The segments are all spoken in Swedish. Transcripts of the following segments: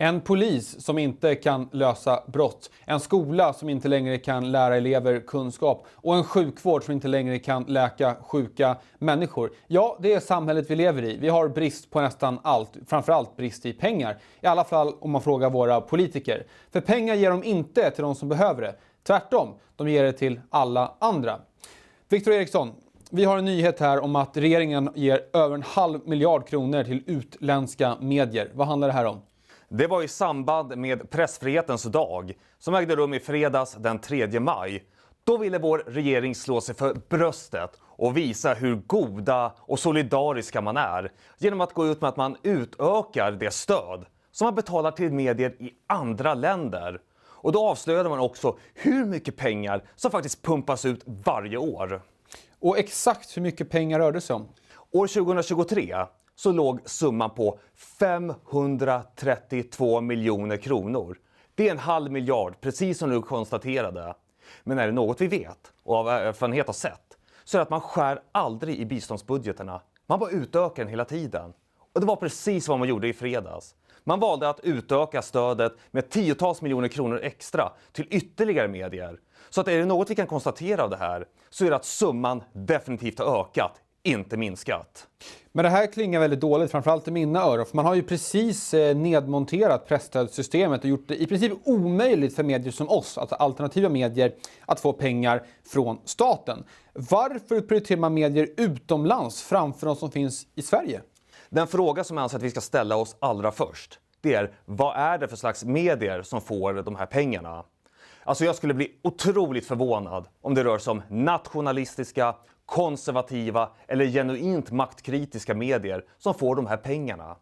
En polis som inte kan lösa brott, en skola som inte längre kan lära elever kunskap och en sjukvård som inte längre kan läka sjuka människor. Ja, det är samhället vi lever i. Vi har brist på nästan allt, framförallt brist i pengar. I alla fall om man frågar våra politiker. För pengar ger de inte till de som behöver det. Tvärtom, de ger det till alla andra. Viktor Eriksson, vi har en nyhet här om att regeringen ger över en halv miljard kronor till utländska medier. Vad handlar det här om? Det var i samband med pressfrihetens dag som ägde rum i fredags den 3 maj. Då ville vår regering slå sig för bröstet och visa hur goda och solidariska man är genom att gå ut med att man utökar det stöd som man betalar till medier i andra länder. Och då avslöjade man också hur mycket pengar som faktiskt pumpas ut varje år. Och exakt hur mycket pengar rörde det sig om? År 2023 så låg summan på 532 miljoner kronor. Det är en halv miljard, precis som du konstaterade. Men är det något vi vet och av erfarenhet har sett så är det att man skär aldrig i biståndsbudgeterna. Man bara utökar den hela tiden. Och det var precis vad man gjorde i fredags. Man valde att utöka stödet med tiotals miljoner kronor extra till ytterligare medier. Så att är det något vi kan konstatera av det här så är det att summan definitivt har ökat inte minskat. Men det här klingar väldigt dåligt, framförallt i mina öron. För man har ju precis eh, nedmonterat presstödssystemet och gjort det i princip omöjligt för medier som oss, alltså alternativa medier, att få pengar från staten. Varför prioriterar man medier utomlands framför de som finns i Sverige? Den fråga som jag anser att vi ska ställa oss allra först, det är vad är det för slags medier som får de här pengarna? Alltså jag skulle bli otroligt förvånad om det rör sig om nationalistiska konservativa eller genuint maktkritiska medier som får de här pengarna.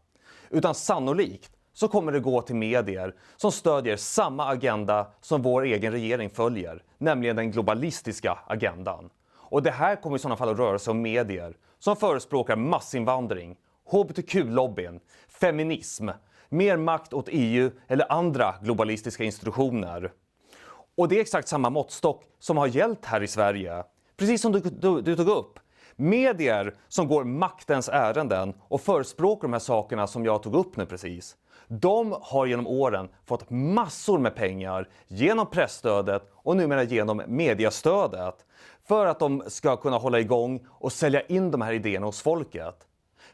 Utan sannolikt så kommer det gå till medier som stödjer samma agenda som vår egen regering följer, nämligen den globalistiska agendan. Och det här kommer i sådana fall att röra sig om medier som förespråkar massinvandring, hbtq-lobbyn, feminism, mer makt åt EU eller andra globalistiska institutioner. Och det är exakt samma måttstock som har gällt här i Sverige. Precis som du, du, du tog upp, medier som går maktens ärenden och förespråkar de här sakerna som jag tog upp nu precis. De har genom åren fått massor med pengar genom pressstödet och numera genom mediestödet för att de ska kunna hålla igång och sälja in de här idéerna hos folket.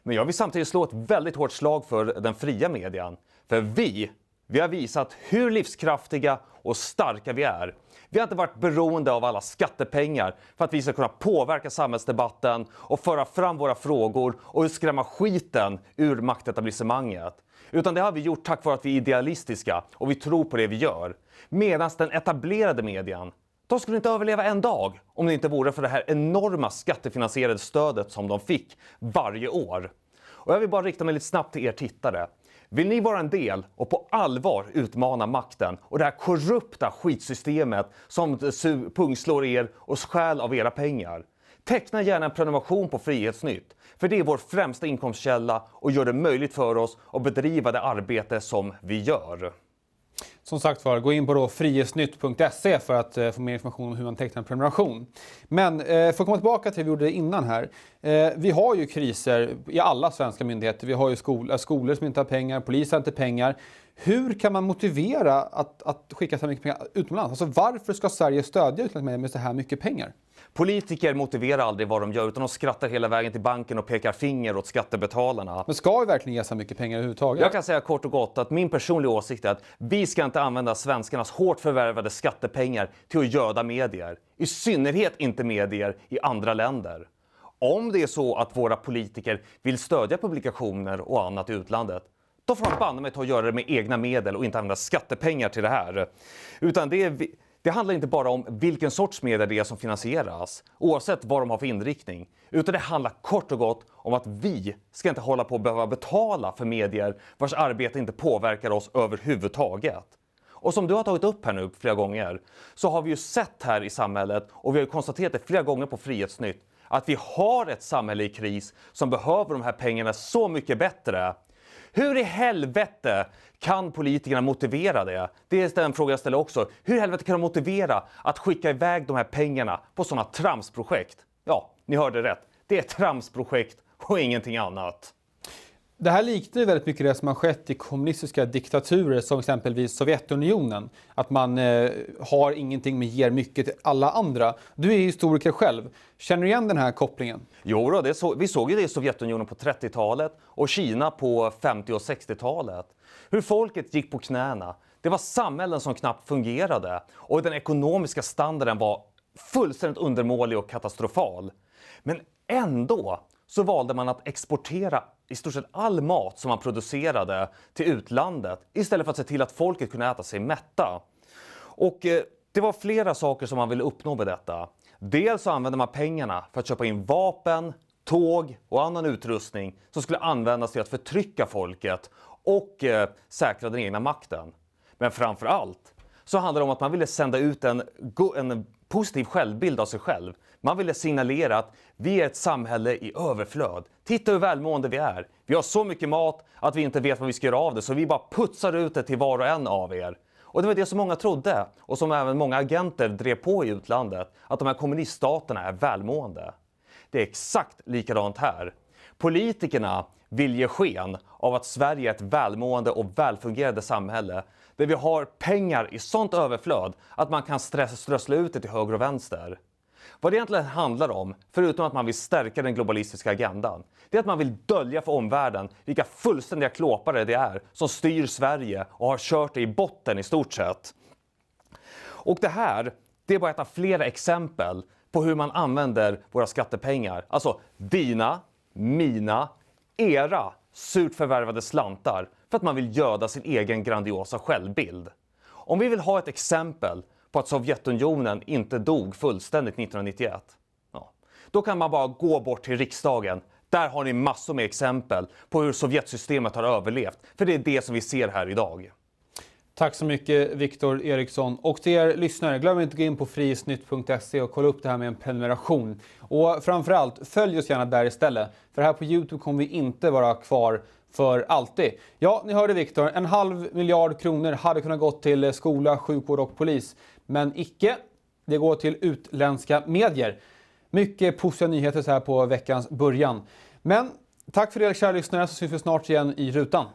Men jag vill samtidigt slå ett väldigt hårt slag för den fria median. För vi vi har visat hur livskraftiga och starka vi är. Vi har inte varit beroende av alla skattepengar för att vi ska kunna påverka samhällsdebatten och föra fram våra frågor och skrämma skiten ur maktetablissemanget. Utan det har vi gjort tack vare att vi är idealistiska och vi tror på det vi gör. Medan den etablerade median, de skulle inte överleva en dag om det inte vore för det här enorma skattefinansierade stödet som de fick varje år. Och jag vill bara rikta mig lite snabbt till er tittare. Vill ni vara en del och på allvar utmana makten och det här korrupta skitsystemet som pungslår er och stjäl av era pengar? Teckna gärna en prenumeration på Frihetsnytt, för det är vår främsta inkomstkälla och gör det möjligt för oss att bedriva det arbete som vi gör. Som sagt var, gå in på frihetsnytt.se för att eh, få mer information om hur man tecknar en prenumeration. Men eh, för att komma tillbaka till det vi gjorde innan här. Eh, vi har ju kriser i alla svenska myndigheter. Vi har ju skol, eh, skolor som inte har pengar, polisen har inte pengar. Hur kan man motivera att, att skicka så här mycket pengar utomlands? Alltså varför ska Sverige stödja utlandet med så här mycket pengar? Politiker motiverar aldrig vad de gör utan de skrattar hela vägen till banken och pekar finger åt skattebetalarna. Men ska vi verkligen ge så mycket pengar överhuvudtaget? Jag kan säga kort och gott att min personliga åsikt är att vi ska inte använda svenskarnas hårt förvärvade skattepengar till att göda medier. I synnerhet inte medier i andra länder. Om det är så att våra politiker vill stödja publikationer och annat i utlandet då får de banne mig ta och göra det med egna medel och inte använda skattepengar till det här. Utan det är... Vi det handlar inte bara om vilken sorts media det är som finansieras, oavsett vad de har för inriktning, utan det handlar kort och gott om att vi ska inte hålla på att behöva betala för medier vars arbete inte påverkar oss överhuvudtaget. Och som du har tagit upp här nu flera gånger så har vi ju sett här i samhället och vi har ju konstaterat det flera gånger på Frihetsnytt att vi har ett samhälle i kris som behöver de här pengarna så mycket bättre hur i helvete kan politikerna motivera det? Det är den frågan jag ställer också. Hur i helvete kan de motivera att skicka iväg de här pengarna på sådana tramsprojekt? Ja, ni hörde rätt. Det är tramsprojekt och ingenting annat. Det här liknar ju väldigt mycket det som har skett i kommunistiska diktaturer som exempelvis Sovjetunionen. Att man eh, har ingenting men ger mycket till alla andra. Du är historiker själv. Känner du igen den här kopplingen? Jo, då, det så, vi såg ju det i Sovjetunionen på 30-talet och Kina på 50 och 60-talet. Hur folket gick på knäna. Det var samhällen som knappt fungerade och den ekonomiska standarden var fullständigt undermålig och katastrofal. Men ändå så valde man att exportera i stort sett all mat som man producerade till utlandet istället för att se till att folket kunde äta sig mätta. Och eh, det var flera saker som man ville uppnå med detta. Dels så använde man pengarna för att köpa in vapen, tåg och annan utrustning som skulle användas till att förtrycka folket och eh, säkra den egna makten. Men framför allt så handlade det om att man ville sända ut en, en positiv självbild av sig själv man ville signalera att vi är ett samhälle i överflöd. Titta hur välmående vi är. Vi har så mycket mat att vi inte vet vad vi ska göra av det, så vi bara putsar ut det till var och en av er. Och det var det som många trodde och som även många agenter drev på i utlandet, att de här kommuniststaterna är välmående. Det är exakt likadant här. Politikerna vill ge sken av att Sverige är ett välmående och välfungerande samhälle där vi har pengar i sånt överflöd att man kan strössla ut det till höger och vänster. Vad det egentligen handlar om, förutom att man vill stärka den globalistiska agendan, det är att man vill dölja för omvärlden vilka fullständiga klåpare det är som styr Sverige och har kört det i botten i stort sett. Och det här, det är bara ett av flera exempel på hur man använder våra skattepengar. Alltså dina, mina, era surt förvärvade slantar för att man vill göda sin egen grandiosa självbild. Om vi vill ha ett exempel på att Sovjetunionen inte dog fullständigt 1991. Ja. Då kan man bara gå bort till riksdagen. Där har ni massor med exempel på hur Sovjetsystemet har överlevt. För det är det som vi ser här idag. Tack så mycket Viktor Eriksson. Och till er lyssnare, glöm inte att gå in på frisnytt.se och kolla upp det här med en prenumeration. Och framförallt, följ oss gärna där istället. För här på Youtube kommer vi inte vara kvar för alltid. Ja, ni hörde Viktor, en halv miljard kronor hade kunnat gått till skola, sjukvård och polis. Men icke. Det går till utländska medier. Mycket positiva nyheter så här på veckans början. Men tack för er kära lyssnare så syns vi snart igen i rutan.